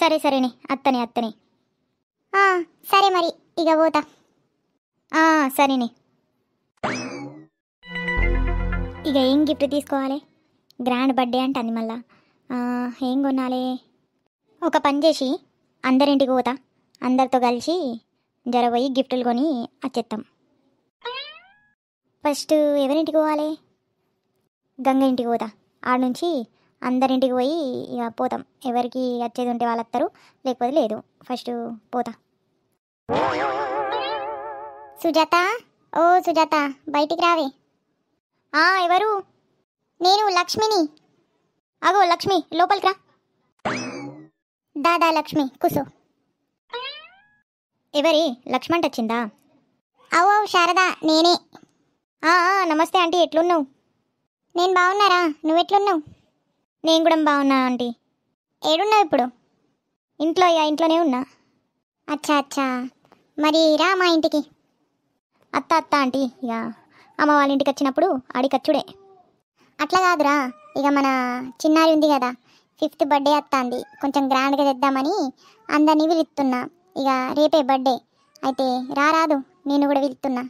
సరే సరేనే అత్తనే అత్తనే సరే మరి ఇక పోతా సరేనే ఇక ఏం గిఫ్ట్ తీసుకోవాలి గ్రాండ్ బర్త్డే అంటుంది మళ్ళా ఏం కొనాలి ఒక పని చేసి అందరింటికి పోతా అందరితో కలిసి జరబోయి గిఫ్టులు కొని వచ్చేస్తాం ఫస్ట్ ఎవరింటికి పోవాలి గంగ ఇంటికి పోతా ఆడ నుంచి అందరింటికి పోయి ఇక పోతాం ఎవరికి వచ్చేది ఉంటే వాళ్ళు వస్తారు లేకపోతే లేదు ఫస్ట్ పోతా సుజాత ఓ సుజాత బయటికి రావే ఎవరు నేను లక్ష్మిని అగో లక్ష్మి లోపలికి రా దాదా లక్ష్మి కుసో ఎవరి లక్ష్మంట వచ్చిందా అవో శారదా నేనే నమస్తే ఆంటీ ఎట్లున్నావు నేను బాగున్నారా నువ్వెట్లున్నావు నేను కూడా బాగున్నా ఆంటీ ఏడున్నావు ఇప్పుడు ఇంట్లో అయ్యా ఇంట్లోనే ఉన్నా అచ్చా అచ్చా మరి రా మా ఇంటికి అత్త అత్త ఆంటీ ఇక అమ్మ వాళ్ళ ఇంటికి వచ్చినప్పుడు వచ్చుడే అట్లా కాదురా ఇక మన చిన్నారి ఉంది కదా ఫిఫ్త్ బర్త్డే అంది కొంచెం గ్రాండ్గా తెద్దామని అందరినీ పిలుస్తున్నా ఇక రేపే బర్త్డే అయితే రారాదు నేను కూడా పిలుస్తున్నా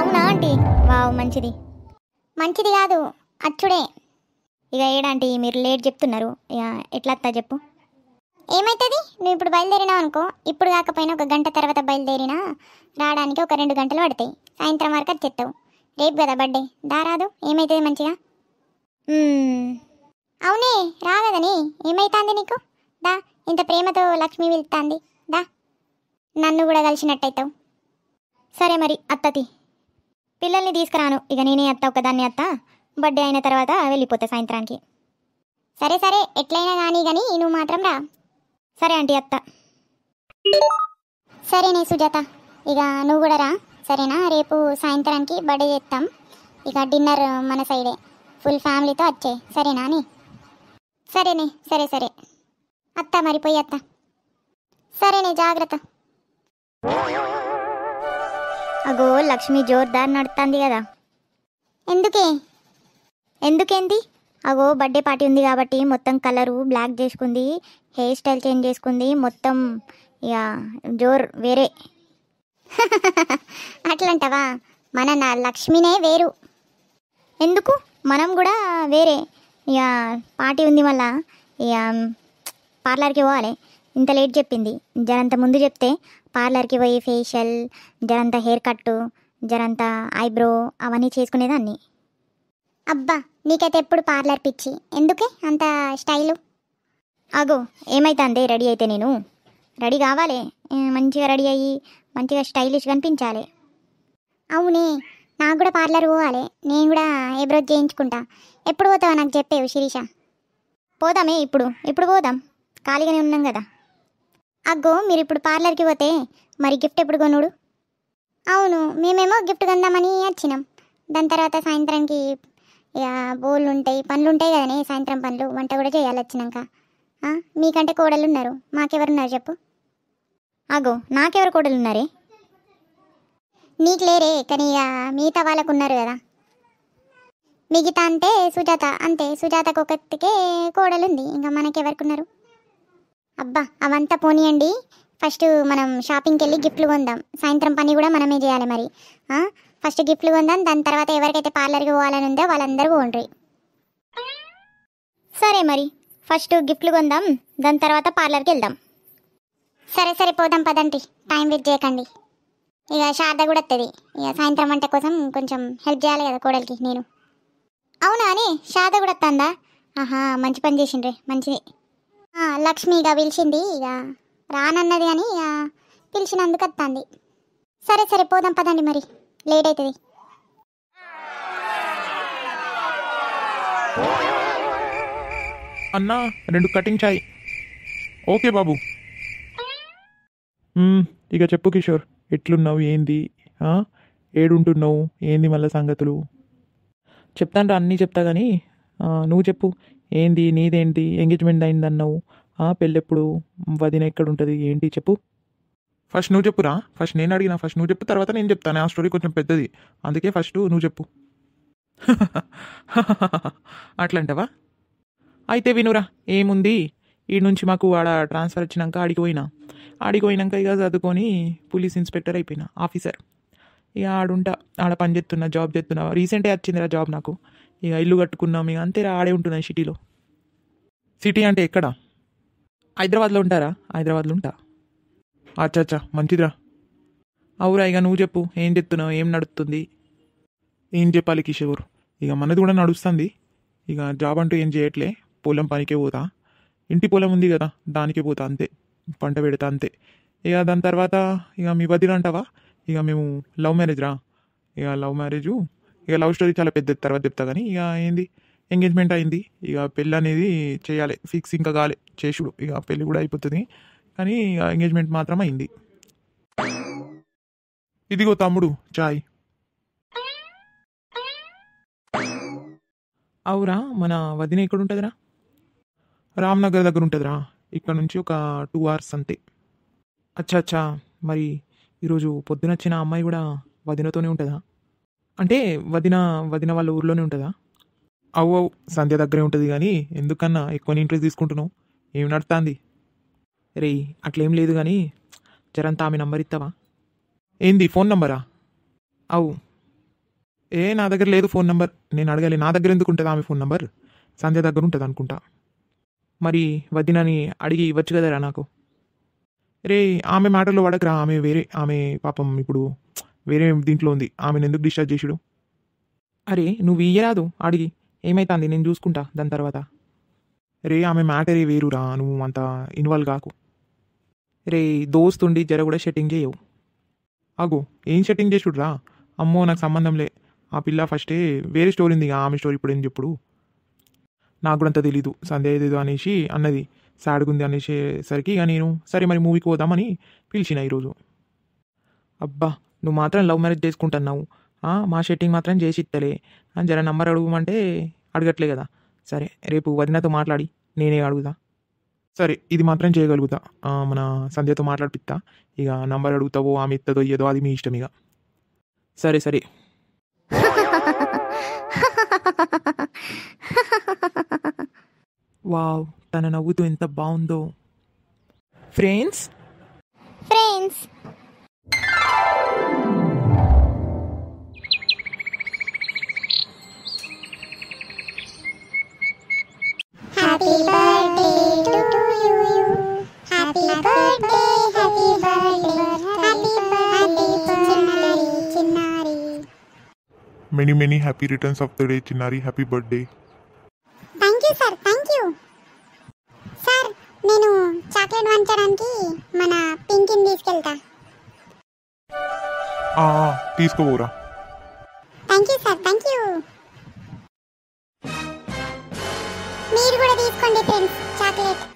అవునా ఆంటీ వావ్ మంచిది మంచిది కాదు అచ్చుడే ఇక ఏడంటే మీరు లేట్ చెప్తున్నారు ఎట్లా అత్తా చెప్పు ఏమవుతుంది నువ్వు ఇప్పుడు బయలుదేరినావు అనుకో ఇప్పుడు కాకపోయినా ఒక గంట తర్వాత బయలుదేరినా రావడానికి ఒక రెండు గంటలు పడతాయి సాయంత్రం వరకు అది చెత్తావు రేపు కదా బర్త్డే దారాదు ఏమవుతుంది మంచిగా అవునే రాగదని ఏమైతుంది నీకు దా ఇంత ప్రేమతో లక్ష్మి వెళ్తాంది దా నన్ను కూడా కలిసినట్టయితావు సరే మరి అత్తతి పిల్లల్ని తీసుకురాను ఇక నేనే అత్త ఒకదాన్ని అత్త బర్త్డే అయిన తర్వాత వెళ్ళిపోతా సాయంత్రానికి సరే సరే ఎట్లయినా కానీ కానీ నువ్వు మాత్రం రా సరే ఆంటీ అత్త సరేనే సుజాత ఇక నువ్వు కూడా రా సరేనా రేపు సాయంత్రానికి బర్త్డే చేస్తాం ఇక డిన్నర్ మన సైడే ఫుల్ ఫ్యామిలీతో వచ్చే సరేనా అని సరేనే సరే సరే అత్త మరిపోయి అత్త సరేనే జాగ్రత్త అగో లక్ష్మి జోర్దార్ నడుతుంది కదా ఎందుకే ఎందుకేంది అగో బర్త్డే పార్టీ ఉంది కాబట్టి మొత్తం కలరు బ్లాక్ చేసుకుంది హెయిర్ స్టైల్ చేంజ్ చేసుకుంది మొత్తం ఇక జోర్ వేరే అట్లంటవా మన నా లక్ష్మినే వేరు ఎందుకు మనం కూడా వేరే ఇక పార్టీ ఉంది మళ్ళా ఇక పార్లర్కి పోవాలి ఇంత లేట్ చెప్పింది జరంత ముందు చెప్తే పార్లర్కి పోయి ఫేషియల్ జరంత హెయిర్ కట్టు జరంత ఐబ్రో అవన్నీ చేసుకునేదాన్ని అబ్బా నీకైతే ఎప్పుడు పార్లర్ పిచ్చి ఎందుకే అంత స్టైలు అగో ఏమైతుంది రెడీ అయితే నేను రెడీ కావాలి మంచిగా రెడీ అయ్యి మంచిగా స్టైలిష్ కనిపించాలి అవునే నాకు కూడా పార్లర్ పోవాలి నేను కూడా ఏబ్రోజ్ చేయించుకుంటా ఎప్పుడు పోతావు నాకు చెప్పేవు శిరీష పోదామే ఇప్పుడు ఇప్పుడు పోదాం ఖాళీగానే ఉన్నాం కదా అగ్గో మీరు ఇప్పుడు పార్లర్కి పోతే మరి గిఫ్ట్ ఎప్పుడు కొనుడు అవును మేమేమో గిఫ్ట్ కొందామని వచ్చినాం దాని తర్వాత సాయంత్రానికి ఇక బోళ్ళు ఉంటాయి పనులు ఉంటాయి కదనే సాయంత్రం పనులు వంట కూడా చేయాలి వచ్చినాక మీకంటే కోడలు ఉన్నారు మాకెవరున్నారు చెప్పు అగో నాకెవరు కోడలు ఉన్నారే నీకు లేరే కానీ ఇక మిగతా వాళ్ళకు ఉన్నారు కదా మిగతా అంటే సుజాత అంతే సుజాతకు ఒకటికే కోడలుంది ఇంకా ఎవరికి ఉన్నారు అబ్బా అవంతా పోనీయండి ఫస్ట్ మనం షాపింగ్కి వెళ్ళి గిఫ్ట్లు కొందాం సాయంత్రం పని కూడా మనమే చేయాలి మరి ఫస్ట్ గిఫ్ట్లు కొందాం దాని తర్వాత ఎవరికైతే పార్లర్కి పోవాలని ఉందో వాళ్ళందరూ పోండ్రి సరే మరి ఫస్ట్ గిఫ్ట్లు కొందాం దాని తర్వాత పార్లర్కి వెళ్దాం సరే సరే పోదాం పదండి టైం వేస్ట్ చేయకండి ఇక శారద కూడా వస్తుంది ఇక సాయంత్రం వంట కోసం కొంచెం హెల్ప్ చేయాలి కదా కోడలికి నేను అవునా అని శారద కూడా వస్తుందా ఆహా మంచి పని చేసిండ్రే మంచిది లక్ష్మి ఇక పిలిచింది ఇక రానన్నది అని ఇక పిలిచినందుకు వస్తుంది సరే సరే పోదాం పదండి మరి లేట్ అవుతుంది అన్నా రెండు కటింగ్ చాయ్ ఓకే బాబు ఇక చెప్పు కిషోర్ ఎట్లున్నావు ఏంది ఏడుంటున్నావు ఏంది మళ్ళీ సంగతులు చెప్తాంట అన్నీ చెప్తా కానీ నువ్వు చెప్పు ఏంది నీదేంటి ఎంగేజ్మెంట్ అయిందన్నావు పెళ్ళెప్పుడు వదిన ఎక్కడ ఉంటుంది ఏంటి చెప్పు ఫస్ట్ నువ్వు చెప్పురా ఫస్ట్ నేను అడిగిన ఫస్ట్ నువ్వు చెప్పు తర్వాత నేను చెప్తాను ఆ స్టోరీ కొంచెం పెద్దది అందుకే ఫస్ట్ నువ్వు చెప్పు అట్లాంటవా అయితే వినురా ఏముంది ఈ నుంచి మాకు ఆడ ట్రాన్స్ఫర్ వచ్చినాక ఆడిపోయినా ఆడిపోయినాక ఇక చదువుకొని పోలీస్ ఇన్స్పెక్టర్ అయిపోయినా ఆఫీసర్ ఇక ఆడుంటా ఆడ పని చేస్తున్నా జాబ్ చేస్తున్నా రీసెంటే వచ్చిందిరా జాబ్ నాకు ఇక ఇల్లు కట్టుకున్నాం ఇక అంతేరా ఆడే ఉంటున్నాయి సిటీలో సిటీ అంటే ఎక్కడ హైదరాబాద్లో ఉంటారా హైదరాబాద్లో ఉంటా అచ్చా మంచిదిరా అవురా ఇక నువ్వు చెప్పు ఏం చెప్తున్నావు ఏం నడుస్తుంది ఏం చెప్పాలి కిషోర్ ఇక మనది కూడా నడుస్తుంది ఇక జాబ్ అంటూ ఏం చేయట్లే పొలం పనికే పోతా ఇంటి పొలం ఉంది కదా దానికే పోతా అంతే పంట పెడతా అంతే ఇక దాని తర్వాత ఇక మీ బదిలు అంటావా ఇక మేము లవ్ మ్యారేజ్ రా ఇక లవ్ మ్యారేజు ఇక లవ్ స్టోరీ చాలా పెద్ద తర్వాత చెప్తా కానీ ఇక ఏంది ఎంగేజ్మెంట్ అయింది ఇక పెళ్ళి అనేది చేయాలి ఫిక్స్ ఇంకా కాలే చేసుడు ఇక పెళ్ళి కూడా అయిపోతుంది కానీ ఎంగేజ్మెంట్ మాత్రం అయింది ఇదిగో తమ్ముడు చాయ్ అవురా మన వదిన ఇక్కడ ఉంటుందిరా రామ్నగర్ దగ్గర ఉంటుందిరా ఇక్కడ నుంచి ఒక టూ అవర్స్ అంతే అచ్చా అచ్చా మరి ఈరోజు పొద్దున వచ్చిన అమ్మాయి కూడా వదినతోనే ఉంటుందా అంటే వదిన వదిన వాళ్ళ ఊర్లోనే ఉంటుందా అవు సంధ్య దగ్గరే ఉంటుంది కానీ ఎందుకన్నా ఎక్కువ ఇంట్రెస్ట్ తీసుకుంటున్నావు ఏమి నడుతుంది రే అట్లేం లేదు కానీ జరంతా ఆమె నంబర్ ఇస్తావా ఏంది ఫోన్ నంబరా అవు ఏ నా దగ్గర లేదు ఫోన్ నంబర్ నేను అడగాలి నా దగ్గర ఎందుకు ఉంటుంది ఆమె ఫోన్ నంబర్ సంధ్య దగ్గర ఉంటుంది అనుకుంటా మరి వదినని అడిగి ఇవ్వచ్చు కదా రా నాకు రే ఆమె మ్యాటర్లో పడకరా ఆమె వేరే ఆమె పాపం ఇప్పుడు వేరే దీంట్లో ఉంది ఆమెను ఎందుకు డిశ్చార్జ్ చేసాడు అరే నువ్వు ఇయ్యరాదు అడిగి ఏమైతుంది నేను చూసుకుంటా దాని తర్వాత రే ఆమె మ్యాటరే వేరురా నువ్వు అంత ఇన్వాల్వ్ కాకు రే దోస్తుండి జర కూడా షెట్టింగ్ చేయవు అగో ఏం షట్టింగ్ చేసుడురా అమ్మో నాకు సంబంధంలే ఆ పిల్ల ఫస్టే వేరే స్టోరీ ఉంది ఆమె స్టోరీ ఇప్పుడు ఏం చెప్పుడు నాకు కూడా అంత తెలీదు సందేహ లేదు అనేసి అన్నది సాడ్గా ఉంది అనేసేసరికి ఇక నేను సరే మరి మూవీకి పోదామని పిలిచిన ఈరోజు అబ్బా నువ్వు మాత్రం లవ్ మ్యారేజ్ చేసుకుంటున్నావు మా షెట్టింగ్ మాత్రం చేసి ఇస్తలే అని జర నంబర్ అడుగుమంటే అడగట్లే కదా సరే రేపు వదినతో మాట్లాడి నేనే అడుగుదా సరే ఇది మాత్రం చేయగలుగుతా మన సంధ్యతో మాట్లాడిపిస్తా ఇక నంబర్ అడుగుతావో ఆమె ఇత్తదో ఇయ్యదో అది మీ ఇష్టం ఇక సరే సరే వావ్ తన నవ్వుతూ ఎంత బాగుందో friends friends happy Many, many happy returns of the day, Chinnari. Happy birthday. Thank you, sir. Thank you. Sir, chocolate one charan ki mana pink in this kelta. Ah, మన పింకిని తీసుకెళ్తా Thank you, sir. Thank you. Meer gula this kundi friends chocolate.